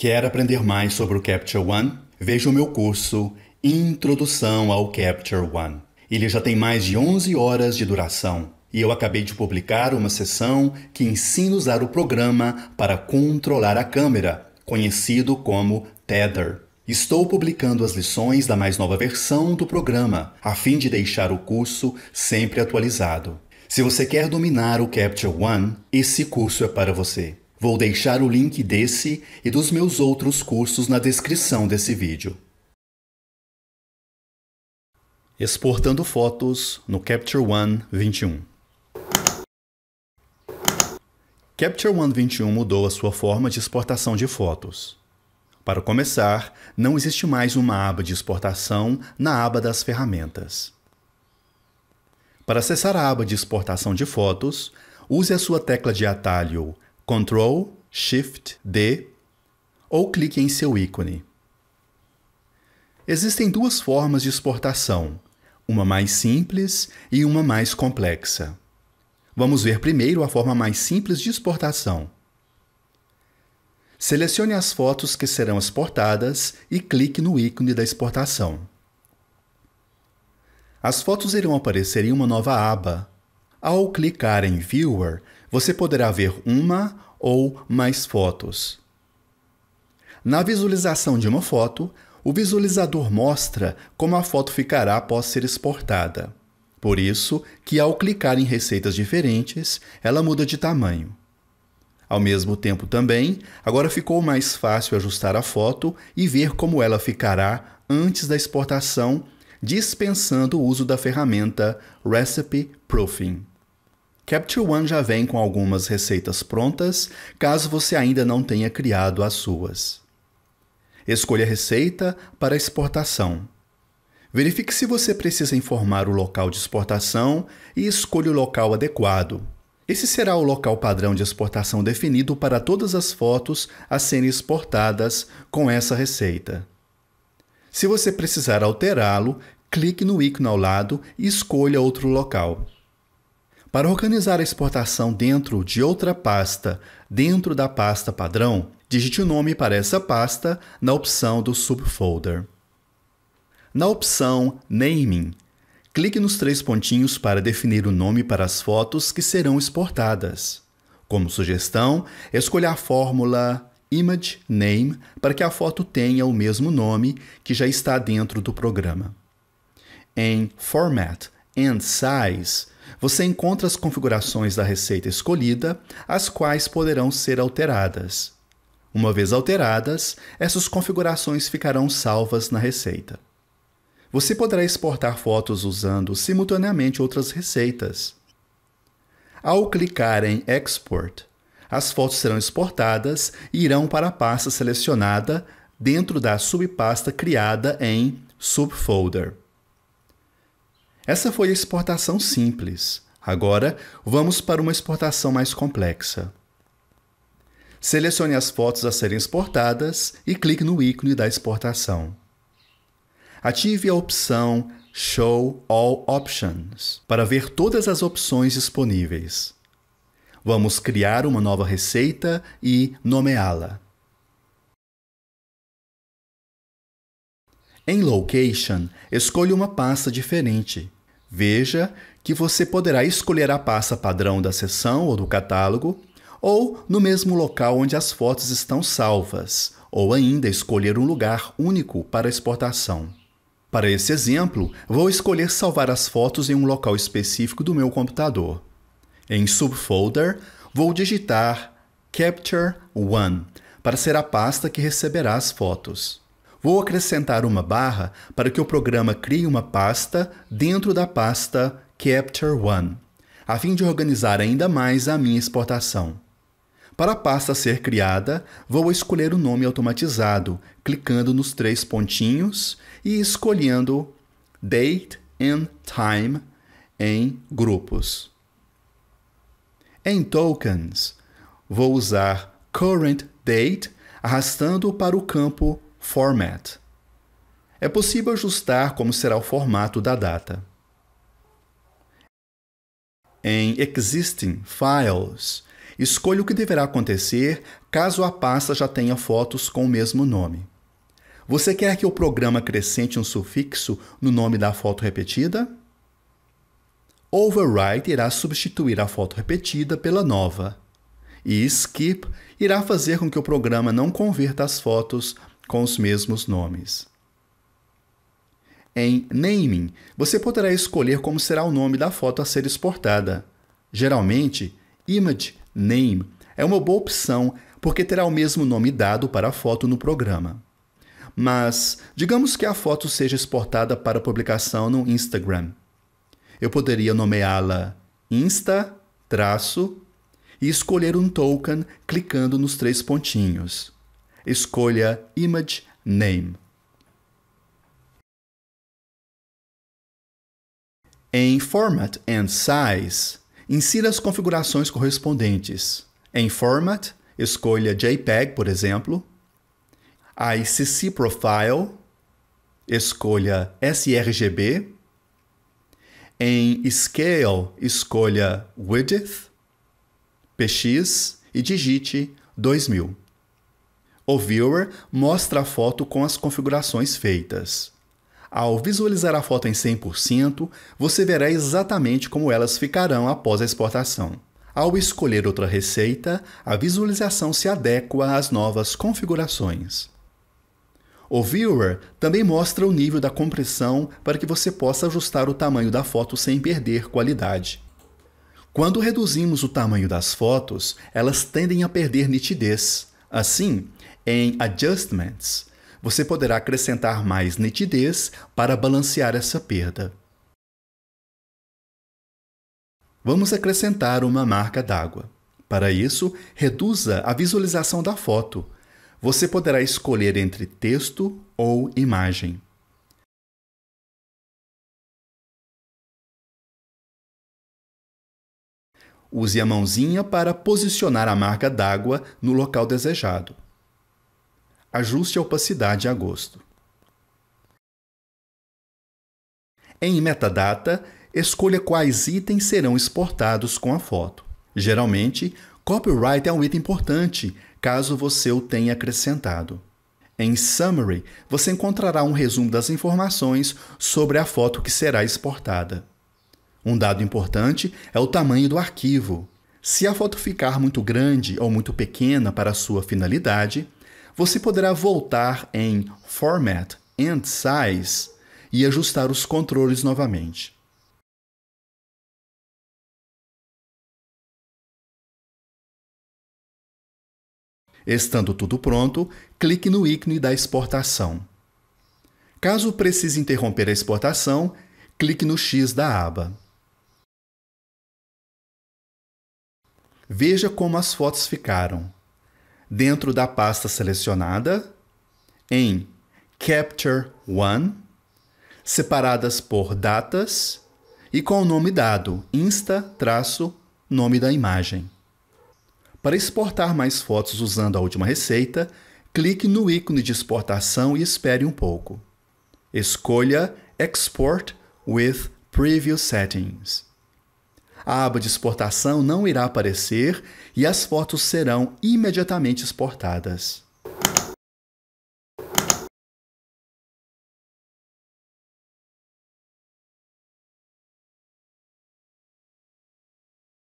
Quer aprender mais sobre o Capture One? Veja o meu curso Introdução ao Capture One. Ele já tem mais de 11 horas de duração e eu acabei de publicar uma sessão que ensina a usar o programa para controlar a câmera, conhecido como Tether. Estou publicando as lições da mais nova versão do programa, a fim de deixar o curso sempre atualizado. Se você quer dominar o Capture One, esse curso é para você. Vou deixar o link desse e dos meus outros cursos na descrição desse vídeo. Exportando fotos no Capture One 21. Capture One 21 mudou a sua forma de exportação de fotos. Para começar, não existe mais uma aba de exportação na aba das ferramentas. Para acessar a aba de exportação de fotos, use a sua tecla de atalho Ctrl, Shift, D ou clique em seu ícone. Existem duas formas de exportação, uma mais simples e uma mais complexa. Vamos ver primeiro a forma mais simples de exportação. Selecione as fotos que serão exportadas e clique no ícone da exportação. As fotos irão aparecer em uma nova aba. Ao clicar em Viewer, você poderá ver uma ou mais fotos. Na visualização de uma foto, o visualizador mostra como a foto ficará após ser exportada. Por isso que ao clicar em receitas diferentes, ela muda de tamanho. Ao mesmo tempo também, agora ficou mais fácil ajustar a foto e ver como ela ficará antes da exportação, dispensando o uso da ferramenta Recipe Proofing. Capture One já vem com algumas receitas prontas, caso você ainda não tenha criado as suas. Escolha a receita para exportação. Verifique se você precisa informar o local de exportação e escolha o local adequado. Esse será o local padrão de exportação definido para todas as fotos a serem exportadas com essa receita. Se você precisar alterá-lo, clique no ícone ao lado e escolha outro local. Para organizar a exportação dentro de outra pasta, dentro da pasta padrão, digite o nome para essa pasta na opção do subfolder. Na opção Naming, clique nos três pontinhos para definir o nome para as fotos que serão exportadas. Como sugestão, escolha a fórmula Image Name para que a foto tenha o mesmo nome que já está dentro do programa. Em Format and Size, você encontra as configurações da receita escolhida, as quais poderão ser alteradas. Uma vez alteradas, essas configurações ficarão salvas na receita. Você poderá exportar fotos usando simultaneamente outras receitas. Ao clicar em Export, as fotos serão exportadas e irão para a pasta selecionada dentro da subpasta criada em Subfolder. Essa foi a exportação simples. Agora, vamos para uma exportação mais complexa. Selecione as fotos a serem exportadas e clique no ícone da exportação. Ative a opção Show All Options para ver todas as opções disponíveis. Vamos criar uma nova receita e nomeá-la. Em Location, escolha uma pasta diferente Veja que você poderá escolher a pasta padrão da seção ou do catálogo, ou no mesmo local onde as fotos estão salvas, ou ainda escolher um lugar único para exportação. Para esse exemplo, vou escolher salvar as fotos em um local específico do meu computador. Em Subfolder, vou digitar Capture One para ser a pasta que receberá as fotos. Vou acrescentar uma barra para que o programa crie uma pasta dentro da pasta Capture One, a fim de organizar ainda mais a minha exportação. Para a pasta ser criada, vou escolher o nome automatizado, clicando nos três pontinhos e escolhendo Date and Time em Grupos. Em Tokens, vou usar Current Date arrastando para o campo Format. É possível ajustar como será o formato da data. Em Existing Files, escolha o que deverá acontecer caso a pasta já tenha fotos com o mesmo nome. Você quer que o programa acrescente um sufixo no nome da foto repetida? Overwrite irá substituir a foto repetida pela nova. E Skip irá fazer com que o programa não converta as fotos com os mesmos nomes. Em Naming, você poderá escolher como será o nome da foto a ser exportada. Geralmente, Image Name é uma boa opção porque terá o mesmo nome dado para a foto no programa. Mas, digamos que a foto seja exportada para publicação no Instagram. Eu poderia nomeá-la Insta-e escolher um token clicando nos três pontinhos escolha Image Name. Em Format and Size, insira as configurações correspondentes. Em Format, escolha JPEG, por exemplo. ICC Profile, escolha sRGB. Em Scale, escolha Width, PX e digite 2000. O viewer mostra a foto com as configurações feitas. Ao visualizar a foto em 100%, você verá exatamente como elas ficarão após a exportação. Ao escolher outra receita, a visualização se adequa às novas configurações. O Viewer também mostra o nível da compressão para que você possa ajustar o tamanho da foto sem perder qualidade. Quando reduzimos o tamanho das fotos, elas tendem a perder nitidez. Assim, em Adjustments, você poderá acrescentar mais nitidez para balancear essa perda. Vamos acrescentar uma marca d'água. Para isso, reduza a visualização da foto. Você poderá escolher entre texto ou imagem. Use a mãozinha para posicionar a marca d'água no local desejado. Ajuste a opacidade a gosto. Em metadata, escolha quais itens serão exportados com a foto. Geralmente, copyright é um item importante, caso você o tenha acrescentado. Em Summary, você encontrará um resumo das informações sobre a foto que será exportada. Um dado importante é o tamanho do arquivo. Se a foto ficar muito grande ou muito pequena para sua finalidade, você poderá voltar em Format and Size e ajustar os controles novamente. Estando tudo pronto, clique no ícone da exportação. Caso precise interromper a exportação, clique no X da aba. Veja como as fotos ficaram dentro da pasta selecionada em Capture One, separadas por datas e com o nome dado, insta-nome da imagem. Para exportar mais fotos usando a última receita, clique no ícone de exportação e espere um pouco. Escolha Export with Preview Settings a aba de exportação não irá aparecer e as fotos serão imediatamente exportadas.